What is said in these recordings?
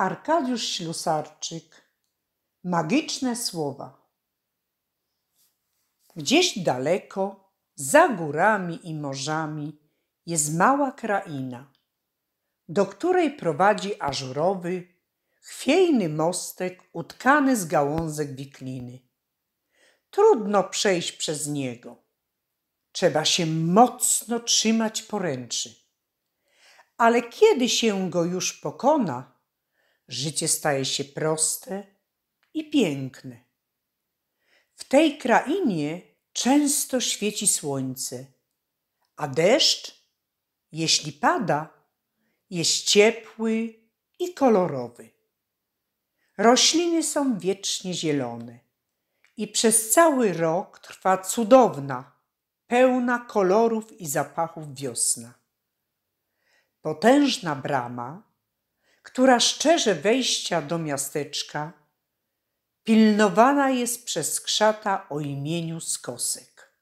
Arkadiusz Ślusarczyk. Magiczne słowa. Gdzieś daleko, za górami i morzami, jest mała kraina, do której prowadzi ażurowy, chwiejny mostek utkany z gałązek wikliny. Trudno przejść przez niego. Trzeba się mocno trzymać poręczy. Ale kiedy się go już pokona, Życie staje się proste i piękne. W tej krainie często świeci słońce, a deszcz, jeśli pada, jest ciepły i kolorowy. Rośliny są wiecznie zielone i przez cały rok trwa cudowna, pełna kolorów i zapachów wiosna. Potężna brama która szczerze wejścia do miasteczka, pilnowana jest przez krzata o imieniu Skosek.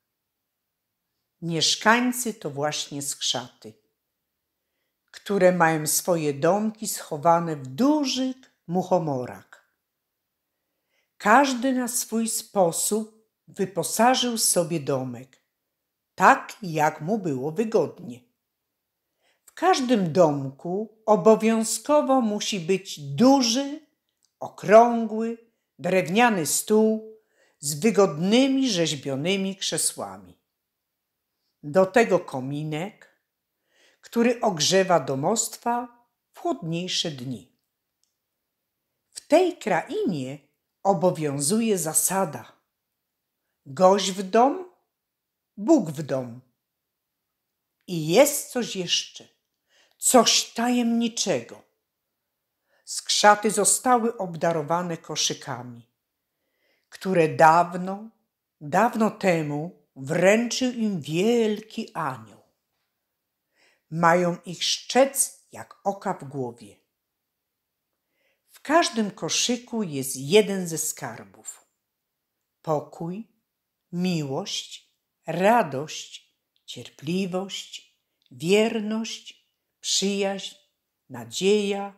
Mieszkańcy to właśnie skrzaty, które mają swoje domki schowane w dużych muchomorach. Każdy na swój sposób wyposażył sobie domek, tak jak mu było wygodnie każdym domku obowiązkowo musi być duży, okrągły, drewniany stół z wygodnymi rzeźbionymi krzesłami. Do tego kominek, który ogrzewa domostwa w chłodniejsze dni. W tej krainie obowiązuje zasada: gość w dom, Bóg w dom. I jest coś jeszcze coś tajemniczego. Skrzaty zostały obdarowane koszykami, które dawno, dawno temu wręczył im wielki anioł. Mają ich szczec jak oka w głowie. W każdym koszyku jest jeden ze skarbów: pokój, miłość, radość, cierpliwość, wierność, przyjaźń, nadzieja,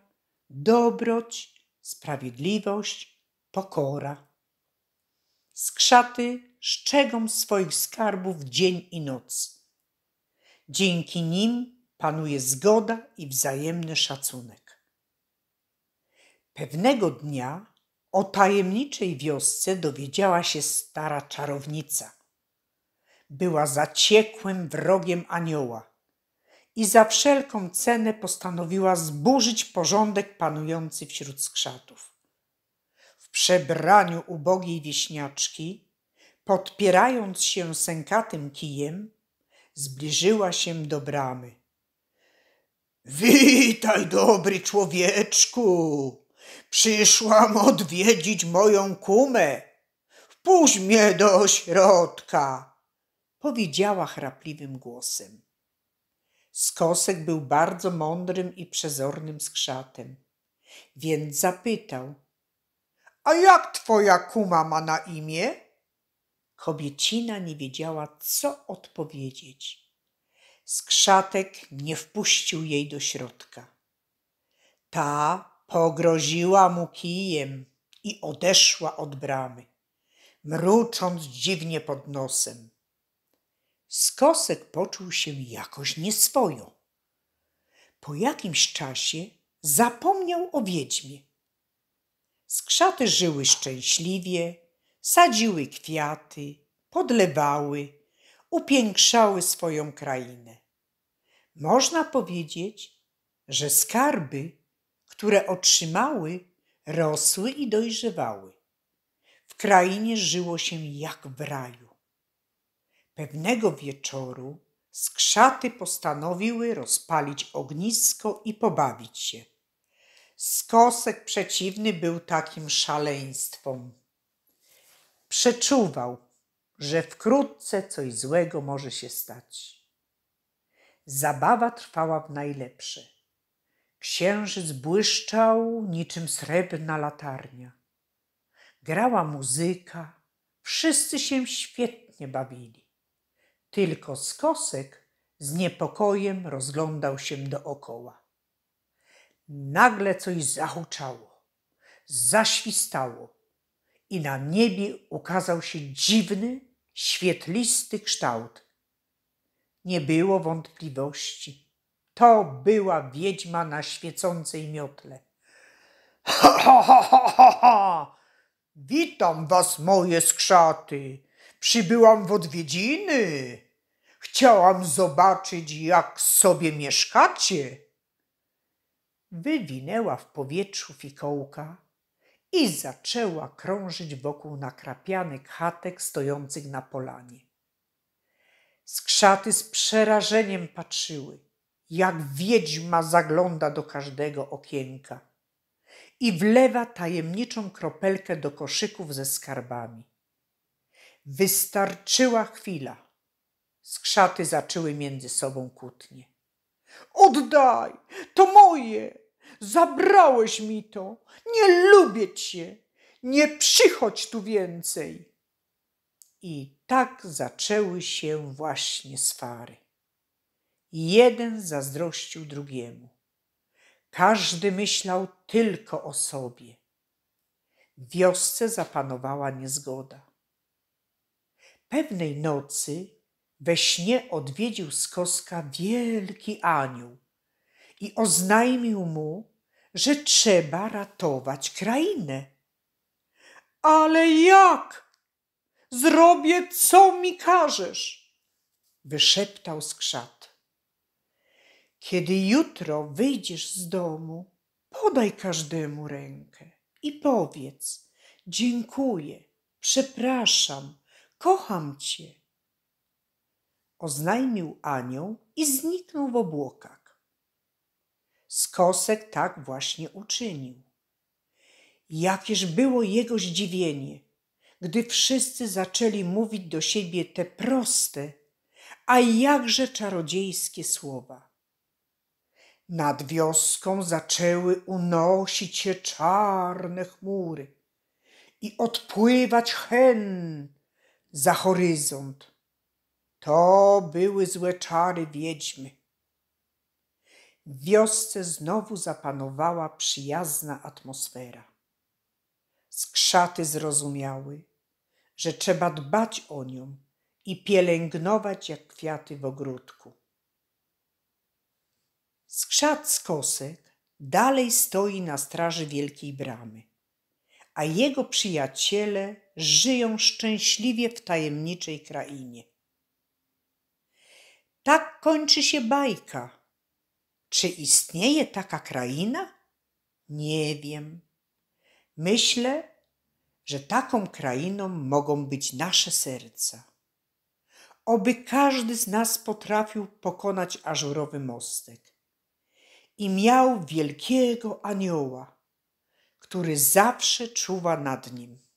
dobroć, sprawiedliwość, pokora. Skrzaty szczegą swoich skarbów dzień i noc. Dzięki nim panuje zgoda i wzajemny szacunek. Pewnego dnia o tajemniczej wiosce dowiedziała się stara czarownica. Była zaciekłym wrogiem anioła i za wszelką cenę postanowiła zburzyć porządek panujący wśród skrzatów. W przebraniu ubogiej wieśniaczki, podpierając się sękatym kijem, zbliżyła się do bramy. Witaj, dobry człowieczku! Przyszłam odwiedzić moją kumę. Wpuść mnie do środka! powiedziała chrapliwym głosem. Skosek był bardzo mądrym i przezornym skrzatem, więc zapytał: A jak twoja kuma ma na imię? Kobiecina nie wiedziała, co odpowiedzieć. Skrzatek nie wpuścił jej do środka. Ta pogroziła mu kijem i odeszła od bramy, mrucząc dziwnie pod nosem. Skosek poczuł się jakoś nieswojo. Po jakimś czasie zapomniał o wiedźmie. Skrzaty żyły szczęśliwie, sadziły kwiaty, podlewały, upiększały swoją krainę. Można powiedzieć, że skarby, które otrzymały, rosły i dojrzewały. W krainie żyło się jak w raju. Pewnego wieczoru skrzaty postanowiły rozpalić ognisko i pobawić się. Skosek przeciwny był takim szaleństwom. Przeczuwał, że wkrótce coś złego może się stać. Zabawa trwała w najlepsze. Księżyc błyszczał niczym srebrna latarnia. Grała muzyka, wszyscy się świetnie bawili. Tylko skosek z niepokojem rozglądał się dookoła. Nagle coś zahuczało, zaświstało i na niebie ukazał się dziwny, świetlisty kształt. Nie było wątpliwości. To była wiedźma na świecącej miotle. Ha, ha, ha, ha, ha, ha! Witam was, moje skrzaty! Przybyłam w odwiedziny. Chciałam zobaczyć, jak sobie mieszkacie. Wywinęła w powietrzu fikołka i zaczęła krążyć wokół nakrapianych chatek stojących na polanie. Skrzaty z przerażeniem patrzyły, jak wiedźma zagląda do każdego okienka i wlewa tajemniczą kropelkę do koszyków ze skarbami. Wystarczyła chwila. Skrzaty zaczęły między sobą kłótnie. Oddaj, to moje! Zabrałeś mi to! Nie lubię cię! Nie przychodź tu więcej! I tak zaczęły się właśnie swary. Jeden zazdrościł drugiemu. Każdy myślał tylko o sobie. W wiosce zapanowała niezgoda. Pewnej nocy we śnie odwiedził Skoska wielki anioł i oznajmił mu, że trzeba ratować krainę. Ale jak? Zrobię, co mi każesz, wyszeptał skrzat. Kiedy jutro wyjdziesz z domu, podaj każdemu rękę i powiedz: Dziękuję, przepraszam kocham cię. Oznajmił anioł i zniknął w obłokach. Skosek tak właśnie uczynił. Jakież było jego zdziwienie, gdy wszyscy zaczęli mówić do siebie te proste, a jakże czarodziejskie słowa. Nad wioską zaczęły unosić się czarne chmury i odpływać hen za horyzont. To były złe czary wiedźmy. W wiosce znowu zapanowała przyjazna atmosfera. Skrzaty zrozumiały, że trzeba dbać o nią i pielęgnować jak kwiaty w ogródku. Skrzat z kosek dalej stoi na straży wielkiej bramy, a jego przyjaciele żyją szczęśliwie w tajemniczej krainie. Tak kończy się bajka. Czy istnieje taka kraina? Nie wiem. Myślę, że taką krainą mogą być nasze serca. Oby każdy z nas potrafił pokonać ażurowy mostek i miał wielkiego anioła, który zawsze czuwa nad nim.